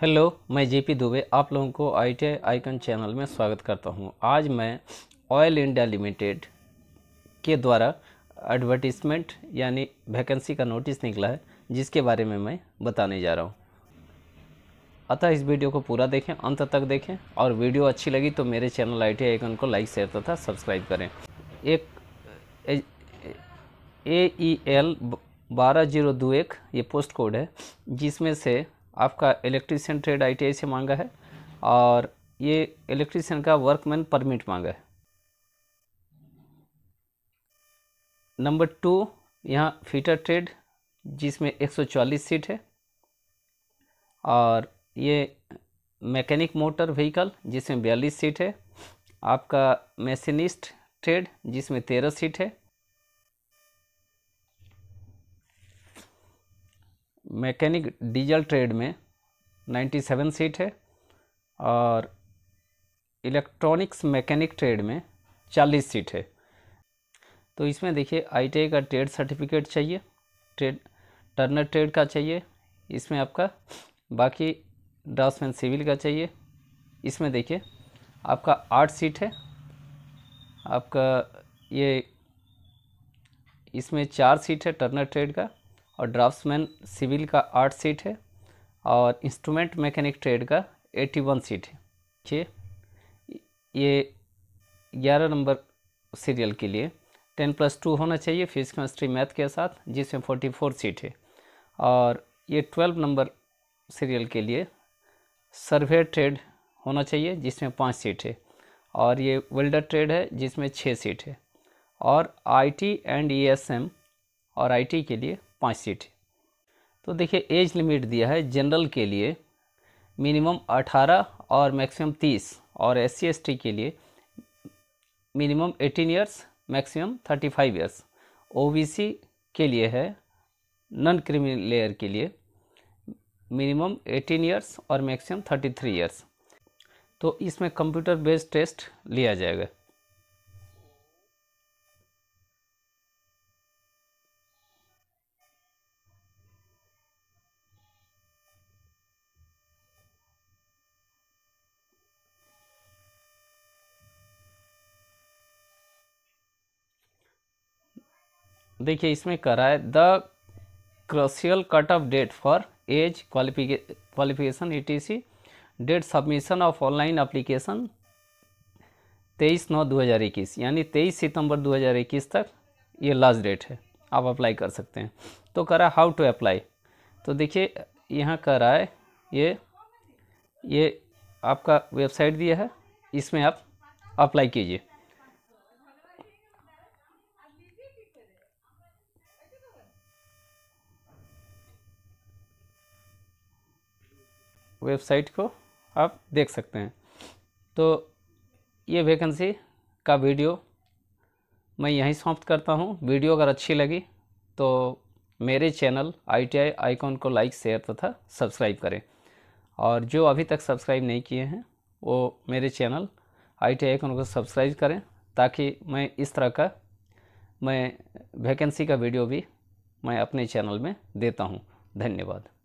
hello मैं GP Dubey आप लोगों को आई टी आइकन चैनल में स्वागत करता हूं आज मैं ऑयल इंडिया लिमिटेड के द्वारा एडवर्टिजमेंट यानी वैकेंसी का नोटिस निकला है जिसके बारे में मैं बताने जा रहा हूं अतः इस वीडियो को पूरा देखें अंत तक देखें और वीडियो अच्छी लगी तो मेरे चैनल आई टी आइकन को लाइक शेयर तथा सब्सक्राइब करें एक ए ई एल बारह जीरो दो एक ये पोस्ट कोड है जिसमें से आपका इलेक्ट्रीशियन ट्रेड आई से मांगा है और ये इलेक्ट्रीशियन का वर्कमैन परमिट मांगा है नंबर टू यहाँ फीटर ट्रेड जिसमें 140 सीट है और ये मैकेनिक मोटर व्हीकल जिसमें बयालीस सीट है आपका मैसिनिस्ट ट्रेड जिसमें तेरह सीट है मैकेनिक डीजल ट्रेड में 97 सीट है और इलेक्ट्रॉनिक्स मैकेनिक ट्रेड में 40 सीट है तो इसमें देखिए आई का ट्रेड सर्टिफिकेट चाहिए ट्रेड टर्नर ट्रेड का चाहिए इसमें आपका बाकी ड्राफ्टमैन सिविल का चाहिए इसमें देखिए आपका आठ सीट है आपका ये इसमें चार सीट है टर्नर ट्रेड का और ड्राफ्ट्समैन सिविल का आठ सीट है और इंस्ट्रूमेंट मैकेनिक ट्रेड का एटी वन सीट है ठीक ये ग्यारह नंबर सीरियल के लिए टेन प्लस टू होना चाहिए फिजिक्स केमिस्ट्री मैथ के साथ जिसमें फोर्टी फोर सीट है और ये ट्वेल्व नंबर सीरियल के लिए सर्वे ट्रेड होना चाहिए जिसमें पाँच सीट है और ये वेल्डर ट्रेड है जिसमें छः सीट है और आईटी एंड ईएसएम और आईटी के लिए पाँच सीट तो देखिए एज लिमिट दिया है जनरल के लिए मिनिमम अठारह और मैक्सिमम तीस और एस सी के लिए minimum eighteen years maximum O B C के लिए है नॉन क्रिमिनल लेयर के लिए मिनिमम एटीन ईयर्स और मैक्सिमम थ्री ईयर्स तो इसमें कंप्यूटर बेस्ड टेस्ट लिया जाएगा देखिए इसमें करा है the crucial cut off date for age qualifica qualification E T C date submission of online application तेईस नौ दो हज़ार इक्कीस यानी तेईस सितंबर दो हज़ार इक्कीस तक ये लास्ट डेट है आप अप्लाई कर सकते हैं तो करा हाउ टू अप्लाई तो देखिए यहाँ करा है ये ये आपका वेबसाइट दिया है इसमें आप अप्लाई कीजिए वेबसाइट को आप देख सकते हैं तो ये वैकेंसी का वीडियो मैं यहीं समाप्त करता हूँ वीडियो अगर अच्छी लगी तो मेरे चैनल आईटीआई आइकॉन को लाइक शेयर तथा सब्सक्राइब करें और जो अभी तक सब्सक्राइब नहीं किए हैं वो मेरे चैनल आईटीआई आइकॉन को सब्सक्राइब करें ताकि मैं इस तरह का मैं वैकेंसी का वीडियो भी मैं अपने चैनल में देता हूँ धन्यवाद